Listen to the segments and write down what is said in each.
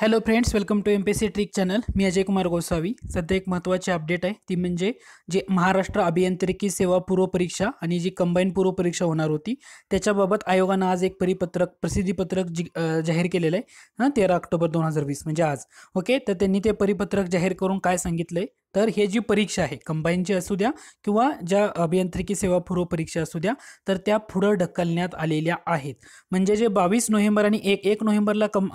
hello friends welcome to M P C trick channel मी अजय कुमार गोसावी सध्या एक महत्त्वाची अपडेट आहे ती म्हणजे जे महाराष्ट्र अभियांत्रिकी सेवा पूर्वपरीक्षा आणि जी कंबाईन पूर्वपरीक्षा होणार होती त्याच्याबाबत आयोगानं आज एक परिपत्रक प्रसिद्धीपत्रक जि जाहीर केलेलं आहे हां तेरा ऑक्टोबर दोन हजार वीस म्हणजे आज ओके तर त्यांनी ते परिपत्रक जाहीर करून काय सांगितलं आहे तर हे जी परीक्षा आहे कंबाईनची असू द्या किंवा ज्या अभियांत्रिकी सेवा पूर्व परीक्षा असू द्या तर त्या पुढं ढकलण्यात आलेल्या आहेत म्हणजे जे बावीस नोव्हेंबर आणि एक एक नोव्हेंबरला कम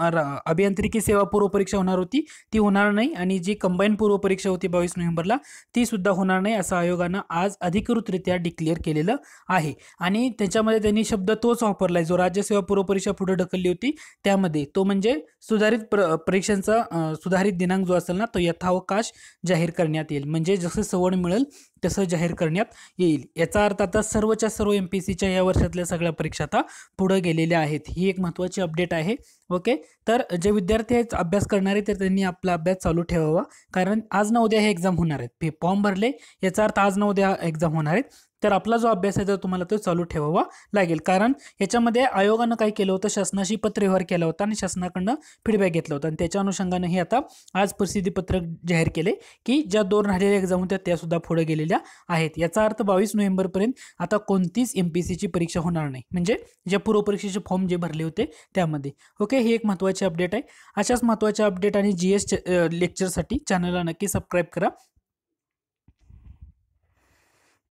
अभियांत्रिकी सेवा पूर्व परीक्षा होणार होती ती होणार नाही आणि जी कंबाईन पूर्व परीक्षा होती बावीस नोव्हेंबरला ती सुद्धा होणार नाही असं आयोगानं आज अधिकृतरित्या डिक्लेअर केलेलं आहे आणि त्याच्यामध्ये त्यांनी शब्द तोच वापरला आहे जो राज्यसेवा पूर्व परीक्षा पुढे ढकलली होती त्यामध्ये तो म्हणजे सुधारित परीक्षांचा सुधारित दिनांक जो असेल ना तो यथावकाश जाहीर कर करण्यात येईल म्हणजे जसं सवड मिळेल तसं जाहीर करण्यात येईल याचा अर्थ आता सर्वच्या सर्व एम पी सीच्या या वर्षातल्या सगळ्या परीक्षा आता पुढं गेलेल्या आहेत ही एक महत्त्वाची अपडेट आहे ओके तर जे विद्यार्थी आहेत अभ्यास करणारे तर त्यांनी आपला अभ्यास चालू ठेवावा कारण आज ना उद्या हे एक्झाम होणार आहेत फॉर्म भरले याचा अर्थ आज ना उद्या एक्झाम होणार आहेत तर आपला जो अभ्यास आहे तो तुम्हाला तो चालू ठेवावा लागेल कारण याच्यामध्ये आयोगानं काय केलं होतं शासनाशी पत्रव्यवहार केला होता आणि शासनाकडनं फीडबॅक घेतला होता आणि त्याच्या अनुषंगाने हे आता आज प्रसिद्धीपत्रक जाहीर केले की ज्या दोन राहिलेल्या एक्झाम होत्या त्यासुद्धा पुढे गेलेल्या आहेत याचा अर्थ बावीस नोव्हेंबरपर्यंत आता कोणतीच एम पी सीची परीक्षा होणार नाही म्हणजे ज्या पूर्वपरीक्षेचे फॉर्म जे भरले होते त्यामध्ये ओके हे एक महत्त्वाचे अपडेट आहे अशाच महत्त्वाच्या अपडेट आणि जी एस लेक्चरसाठी चॅनलला नक्की सबस्क्राईब करा